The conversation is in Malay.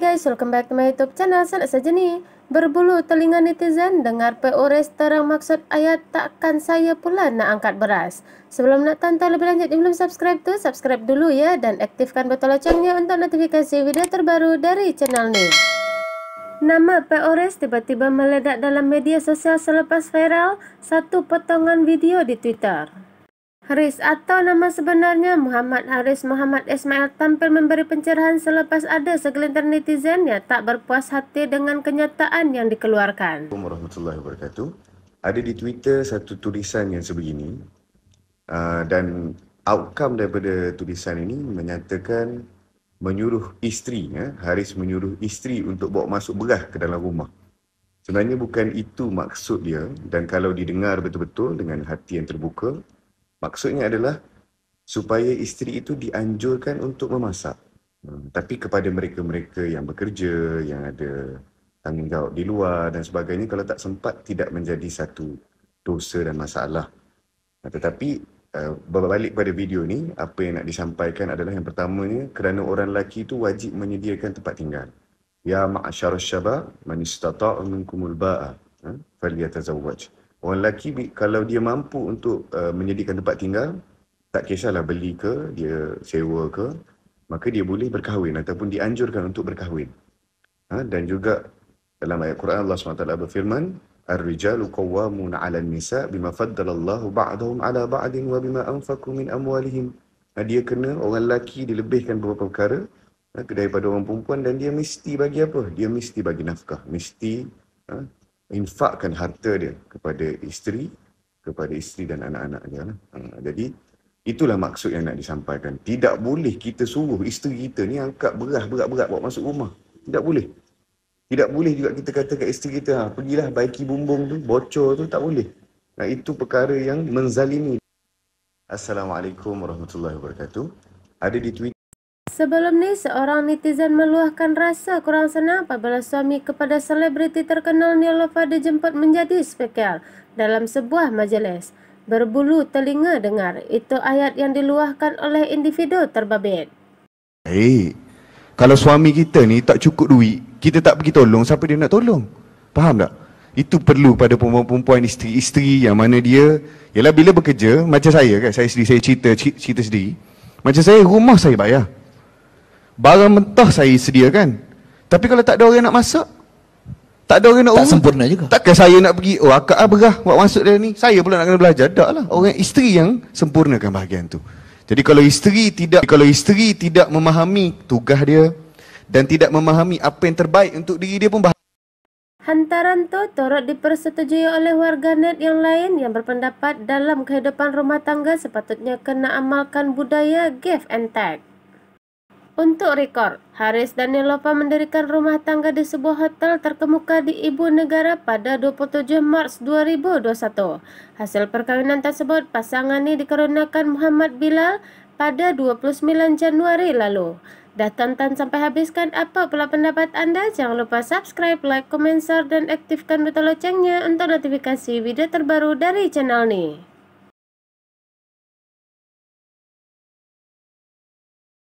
guys, welcome back to my youtube channel saya saja nih, berbulu telinga netizen Dengar PO restoran maksud ayat Takkan saya pula nak angkat beras Sebelum nak tonton lebih lanjut Yang belum subscribe tu, subscribe dulu ya Dan aktifkan botol loncengnya untuk notifikasi Video terbaru dari channel ni. Nama PORES tiba-tiba meledak dalam media sosial selepas viral satu potongan video di Twitter. Haris atau nama sebenarnya Muhammad Haris Muhammad Ismail tampil memberi pencerahan selepas ada segelintir netizen yang tak berpuas hati dengan kenyataan yang dikeluarkan. Assalamualaikum Ada di Twitter satu tulisan yang sebegini uh, dan outcome daripada tulisan ini menyatakan menyuruh isteri, ya, Haris menyuruh isteri untuk bawa masuk beras ke dalam rumah. Sebenarnya bukan itu maksud dia dan kalau didengar betul-betul dengan hati yang terbuka, Maksudnya adalah supaya isteri itu dianjurkan untuk memasak. Hmm, tapi kepada mereka-mereka yang bekerja, yang ada tanggungjawab di luar dan sebagainya, kalau tak sempat tidak menjadi satu dosa dan masalah. Nah, tetapi uh, berbalik pada video ni, apa yang nak disampaikan adalah yang pertamanya kerana orang lelaki itu wajib menyediakan tempat tinggal. Ya ma'asyar syabab man istata'u minkumul ba'a ha? fal Uh, orang lelaki kalau dia mampu untuk uh, menyediakan tempat tinggal tak kisahlah beli ke dia sewa ke maka dia boleh berkahwin ataupun dianjurkan untuk berkahwin ha? dan juga dalam ayat Quran Allah SWT berfirman الرجال قوامون على النساء بما فضل الله بعضهم على بعض وبما أنفقوا amwalihim أموالهم ha, dia kena orang lelaki dilebihkan beberapa perkara ha, daripada orang perempuan dan dia mesti bagi apa? Dia mesti bagi nafkah. Mesti ha, infakkan harta dia kepada isteri, kepada isteri dan anak-anak dia. Lah. Ha, jadi, itulah maksud yang nak disampaikan. Tidak boleh kita suruh isteri kita ni angkat beras, berat-berat buat masuk rumah. Tidak boleh. Tidak boleh juga kita kata kat isteri kita, ha, pergilah baiki bumbung tu, bocor tu, tak boleh. Nah itu perkara yang menzalimi. Assalamualaikum warahmatullahi wabarakatuh. Ada di Twitter. Sebelum ini, seorang netizen meluahkan rasa kurang senang apabila suami kepada selebriti terkenal Nilofa dijemput menjadi spekel dalam sebuah majelis. Berbulu telinga dengar, itu ayat yang diluahkan oleh individu terbabit. Hei, kalau suami kita ni tak cukup duit, kita tak pergi tolong, siapa dia nak tolong? Faham tak? Itu perlu pada perempuan-perempuan isteri-isteri yang mana dia, ialah bila bekerja, macam saya kan, saya sendiri, saya cerita, cerita sendiri, macam saya rumah saya bayar. Barang mentah saya sediakan. Tapi kalau tak ada orang nak masuk, tak ada orang nak urus. Tak sempurna juga. Takkan saya nak pergi, oh akak lah berah buat masuk dia ni. Saya pula nak kena belajar. Tak lah. Orang isteri yang sempurnakan bahagian tu. Jadi kalau isteri tidak kalau isteri tidak memahami tugas dia dan tidak memahami apa yang terbaik untuk diri dia pun bahagian. Hantaran tu turut dipersetujui oleh warganet yang lain yang berpendapat dalam kehidupan rumah tangga sepatutnya kena amalkan budaya give and take. Untuk rekor, Haris dan Nelova mendirikan rumah tangga di sebuah hotel terkemuka di ibu negara pada 27 Maret 2021. Hasil perkawinan tersebut pasangan ini dikarunakan Muhammad Bilal pada 29 Januari lalu. Dah tonton sampai habiskan apa pula pendapat Anda? Jangan lupa subscribe, like, komen, share, dan aktifkan butang loncengnya untuk notifikasi video terbaru dari channel ini.